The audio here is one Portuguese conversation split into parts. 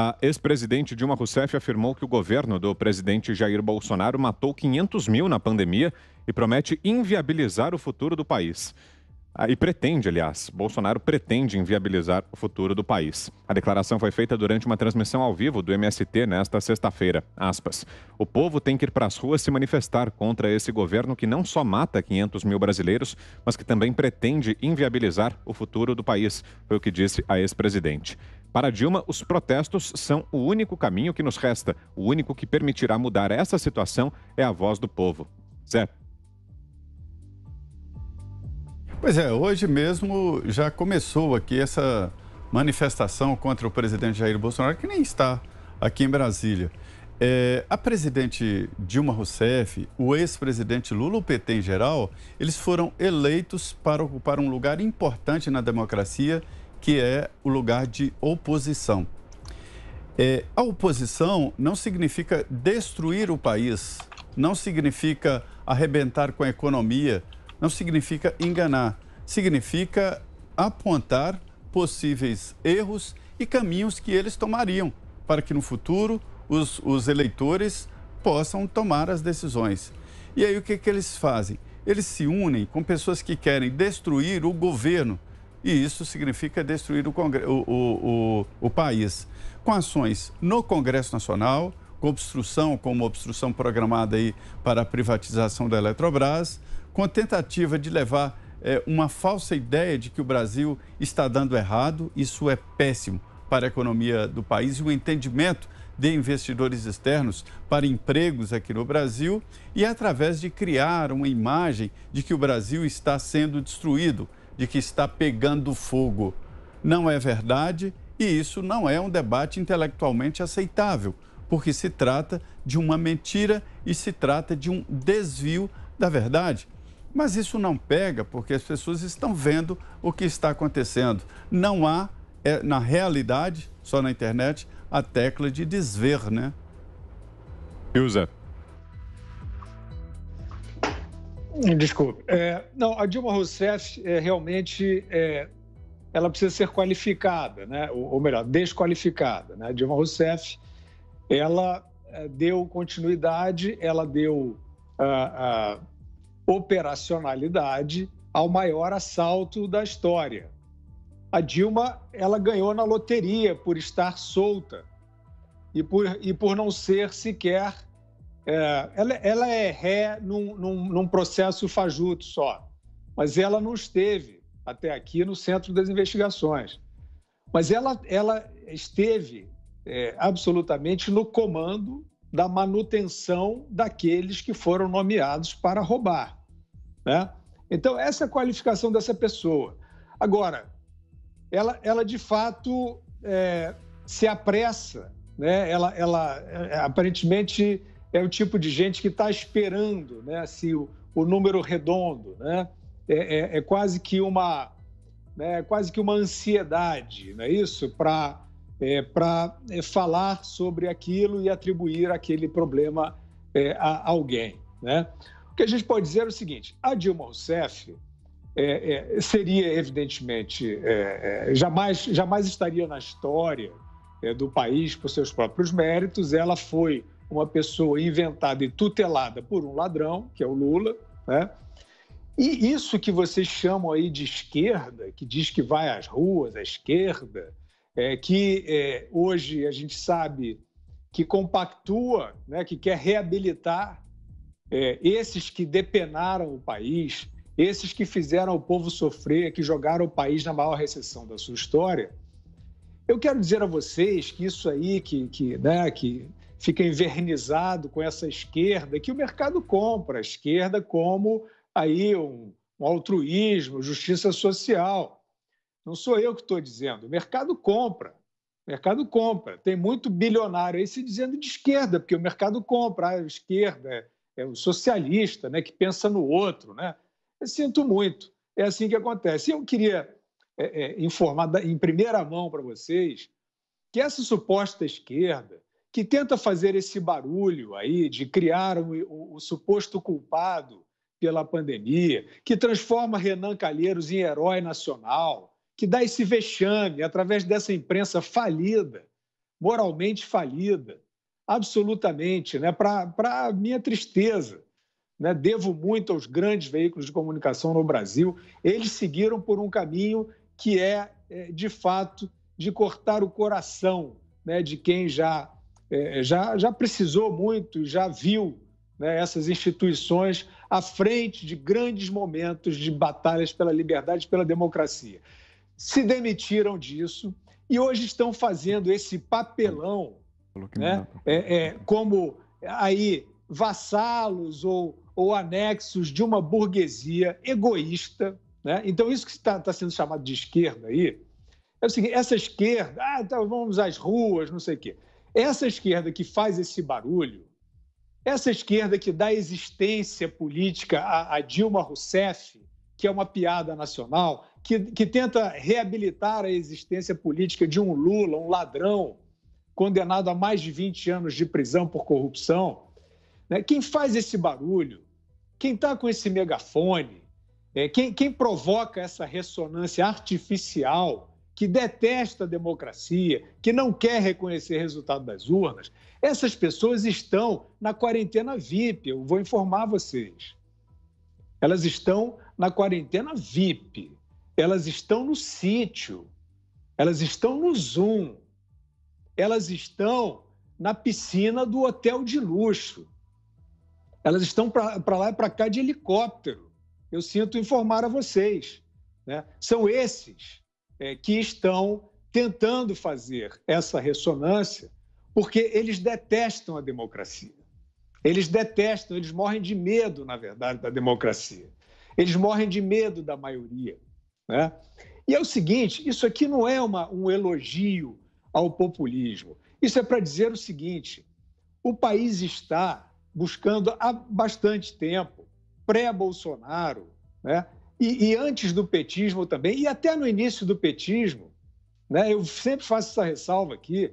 A ex-presidente Dilma Rousseff afirmou que o governo do presidente Jair Bolsonaro matou 500 mil na pandemia e promete inviabilizar o futuro do país. Ah, e pretende, aliás, Bolsonaro pretende inviabilizar o futuro do país. A declaração foi feita durante uma transmissão ao vivo do MST nesta sexta-feira. O povo tem que ir para as ruas se manifestar contra esse governo que não só mata 500 mil brasileiros, mas que também pretende inviabilizar o futuro do país, foi o que disse a ex-presidente. Para Dilma, os protestos são o único caminho que nos resta. O único que permitirá mudar essa situação é a voz do povo. Zé. Pois é, hoje mesmo já começou aqui essa manifestação contra o presidente Jair Bolsonaro, que nem está aqui em Brasília. É, a presidente Dilma Rousseff, o ex-presidente Lula, o PT em geral, eles foram eleitos para ocupar um lugar importante na democracia que é o lugar de oposição. É, a oposição não significa destruir o país, não significa arrebentar com a economia, não significa enganar, significa apontar possíveis erros e caminhos que eles tomariam para que no futuro os, os eleitores possam tomar as decisões. E aí o que, que eles fazem? Eles se unem com pessoas que querem destruir o governo, e isso significa destruir o, o, o, o país. Com ações no Congresso Nacional, com obstrução, como obstrução programada aí para a privatização da Eletrobras, com a tentativa de levar é, uma falsa ideia de que o Brasil está dando errado. Isso é péssimo para a economia do país e o entendimento de investidores externos para empregos aqui no Brasil e através de criar uma imagem de que o Brasil está sendo destruído de que está pegando fogo. Não é verdade e isso não é um debate intelectualmente aceitável, porque se trata de uma mentira e se trata de um desvio da verdade. Mas isso não pega, porque as pessoas estão vendo o que está acontecendo. Não há, é, na realidade, só na internet, a tecla de desver, né? E Desculpe. É, não, a Dilma Rousseff é, realmente é, ela precisa ser qualificada, né? ou, ou melhor, desqualificada. Né? A Dilma Rousseff ela é, deu continuidade, ela deu a, a operacionalidade ao maior assalto da história. A Dilma ela ganhou na loteria por estar solta e por, e por não ser sequer é, ela, ela, é ré num, num, num, processo fajuto só, mas ela não esteve até aqui no centro das investigações. Mas ela, ela esteve é, absolutamente no comando da manutenção daqueles que foram nomeados para roubar. Né? Então, essa é a qualificação dessa pessoa. Agora, ela, ela de fato é, se apressa, né? ela, ela é, aparentemente é o tipo de gente que está esperando né, assim, o, o número redondo. Né? É, é, é, quase que uma né, é quase que uma ansiedade, não é isso? Para é, é, falar sobre aquilo e atribuir aquele problema é, a alguém. Né? O que a gente pode dizer é o seguinte: a Dilma Rousseff é, é, seria, evidentemente, jamais, jamais estaria na história do país por seus próprios méritos, ela foi uma pessoa inventada e tutelada por um ladrão, que é o Lula, né? E isso que vocês chamam aí de esquerda, que diz que vai às ruas, à esquerda, é, que é, hoje a gente sabe que compactua, né, que quer reabilitar é, esses que depenaram o país, esses que fizeram o povo sofrer, que jogaram o país na maior recessão da sua história. Eu quero dizer a vocês que isso aí, que, que, né, que fica envernizado com essa esquerda que o mercado compra, a esquerda como aí um, um altruísmo, justiça social. Não sou eu que estou dizendo, o mercado compra. mercado compra. Tem muito bilionário aí se dizendo de esquerda, porque o mercado compra, a esquerda é, é o socialista, né, que pensa no outro, né? Eu sinto muito. É assim que acontece. Eu queria é, é, informar em primeira mão para vocês que essa suposta esquerda, que tenta fazer esse barulho aí de criar o, o, o suposto culpado pela pandemia, que transforma Renan Calheiros em herói nacional, que dá esse vexame através dessa imprensa falida, moralmente falida, absolutamente, né? para minha tristeza. Né? Devo muito aos grandes veículos de comunicação no Brasil. Eles seguiram por um caminho que é, é de fato, de cortar o coração né? de quem já é, é, já, já precisou muito, já viu né, essas instituições à frente de grandes momentos de batalhas pela liberdade e pela democracia. Se demitiram disso e hoje estão fazendo esse papelão né, é, é, como aí vassalos ou, ou anexos de uma burguesia egoísta. Né? Então, isso que está tá sendo chamado de esquerda aí, é o seguinte, essa esquerda, ah, então vamos às ruas, não sei o quê. Essa esquerda que faz esse barulho, essa esquerda que dá existência política a, a Dilma Rousseff, que é uma piada nacional, que, que tenta reabilitar a existência política de um Lula, um ladrão, condenado a mais de 20 anos de prisão por corrupção. Né? Quem faz esse barulho, quem está com esse megafone, é, quem, quem provoca essa ressonância artificial que detesta a democracia, que não quer reconhecer o resultado das urnas, essas pessoas estão na quarentena VIP, eu vou informar vocês. Elas estão na quarentena VIP, elas estão no sítio, elas estão no Zoom, elas estão na piscina do hotel de luxo, elas estão para lá e para cá de helicóptero. Eu sinto informar a vocês. Né? São esses é, que estão tentando fazer essa ressonância, porque eles detestam a democracia. Eles detestam, eles morrem de medo, na verdade, da democracia. Eles morrem de medo da maioria. Né? E é o seguinte: isso aqui não é uma, um elogio ao populismo. Isso é para dizer o seguinte: o país está buscando há bastante tempo, pré-Bolsonaro, né, e, e, antes do petismo também, e até no início do petismo, né, eu sempre faço essa ressalva aqui,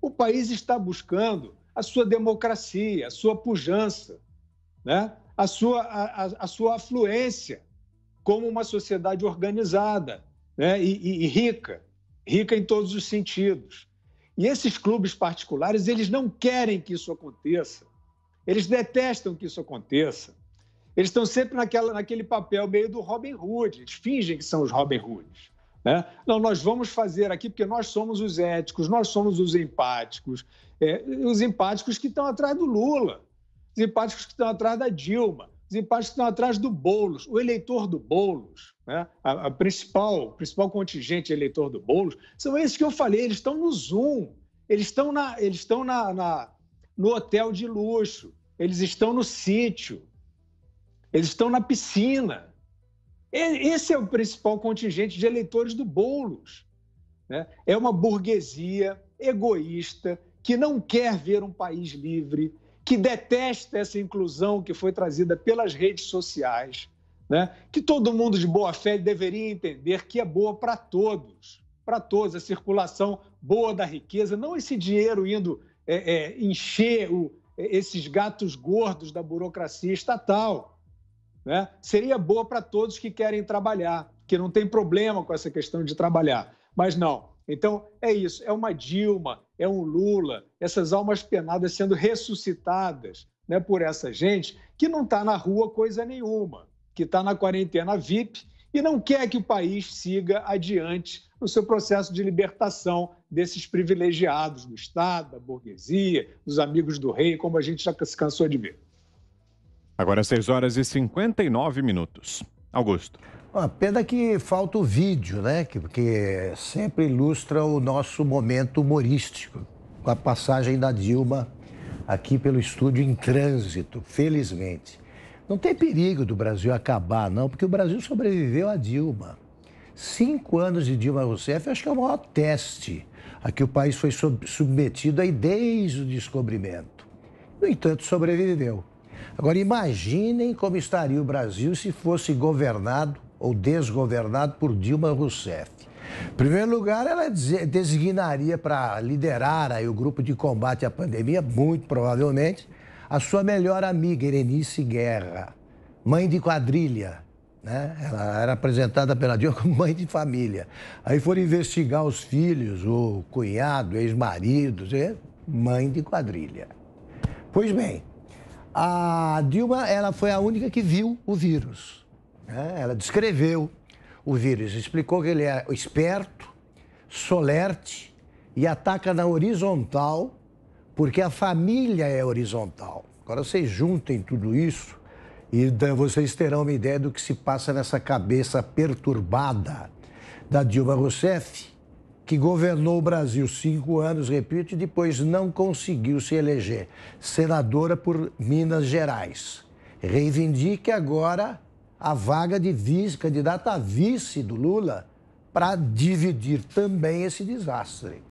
o país está buscando a sua democracia, a sua pujança, né, a, sua, a, a sua afluência como uma sociedade organizada né, e, e, e rica, rica em todos os sentidos. E esses clubes particulares, eles não querem que isso aconteça. Eles detestam que isso aconteça eles estão sempre naquela, naquele papel meio do Robin Hood, eles fingem que são os Robin Hoods. Né? Não, nós vamos fazer aqui porque nós somos os éticos, nós somos os empáticos, é, os empáticos que estão atrás do Lula, os empáticos que estão atrás da Dilma, os empáticos que estão atrás do Boulos, o eleitor do Boulos, né? a, a principal, principal contingente eleitor do Boulos, são esses que eu falei, eles estão no Zoom, eles estão, na, eles estão na, na, no hotel de luxo, eles estão no sítio, eles estão na piscina. Esse é o principal contingente de eleitores do Boulos. Né? É uma burguesia egoísta que não quer ver um país livre, que detesta essa inclusão que foi trazida pelas redes sociais, né? que todo mundo de boa fé deveria entender que é boa para todos, para todos, a circulação boa da riqueza, não esse dinheiro indo é, é, encher o, esses gatos gordos da burocracia estatal né? seria boa para todos que querem trabalhar, que não tem problema com essa questão de trabalhar. Mas não. Então, é isso. É uma Dilma, é um Lula, essas almas penadas sendo ressuscitadas né, por essa gente que não está na rua coisa nenhuma, que está na quarentena VIP e não quer que o país siga adiante no seu processo de libertação desses privilegiados do Estado, da burguesia, dos amigos do rei, como a gente já se cansou de ver. Agora 6 é horas e 59 minutos. Augusto. Ah, pena que falta o vídeo, né? Que, que sempre ilustra o nosso momento humorístico. Com a passagem da Dilma aqui pelo estúdio em trânsito, felizmente. Não tem perigo do Brasil acabar, não, porque o Brasil sobreviveu a Dilma. Cinco anos de Dilma Rousseff, acho que é o maior teste a que o país foi sub submetido aí desde o descobrimento. No entanto, sobreviveu. Agora, imaginem como estaria o Brasil se fosse governado ou desgovernado por Dilma Rousseff. Em primeiro lugar, ela designaria para liderar aí o grupo de combate à pandemia, muito provavelmente, a sua melhor amiga, Erenice Guerra, mãe de quadrilha. Né? Ela era apresentada pela Dilma como mãe de família. Aí foram investigar os filhos, o cunhado, ex-marido, né? mãe de quadrilha. Pois bem, a Dilma ela foi a única que viu o vírus. Né? Ela descreveu o vírus, explicou que ele é esperto, solerte e ataca na horizontal, porque a família é horizontal. Agora vocês juntem tudo isso e vocês terão uma ideia do que se passa nessa cabeça perturbada da Dilma Rousseff, que governou o Brasil cinco anos, repito, e depois não conseguiu se eleger senadora por Minas Gerais. Reivindique agora a vaga de vice-candidata a vice do Lula para dividir também esse desastre.